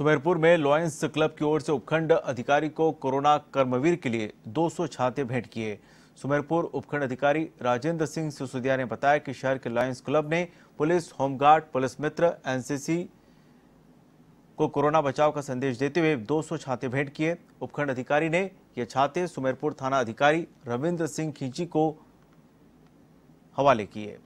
सुमेरपुर में lions club की ओर से उपखंड अधिकारी को कोरोना कर्मवीर के लिए 200 छाते भेंट किए सुमेरपुर उपखंड अधिकारी राजेंद्र सिंह सिसोदिया ने बताया कि शहर के लॉयंस क्लब ने पुलिस होमगार्ड पुलिस मित्र एनसीसी को कोरोना बचाव का संदेश देते हुए 200 छाते भेंट किए उपखंड अधिकारी ने ये छाते सुमेरपुर थाना अधिकारी रविन्द्र सिंह खींची को हवाले किए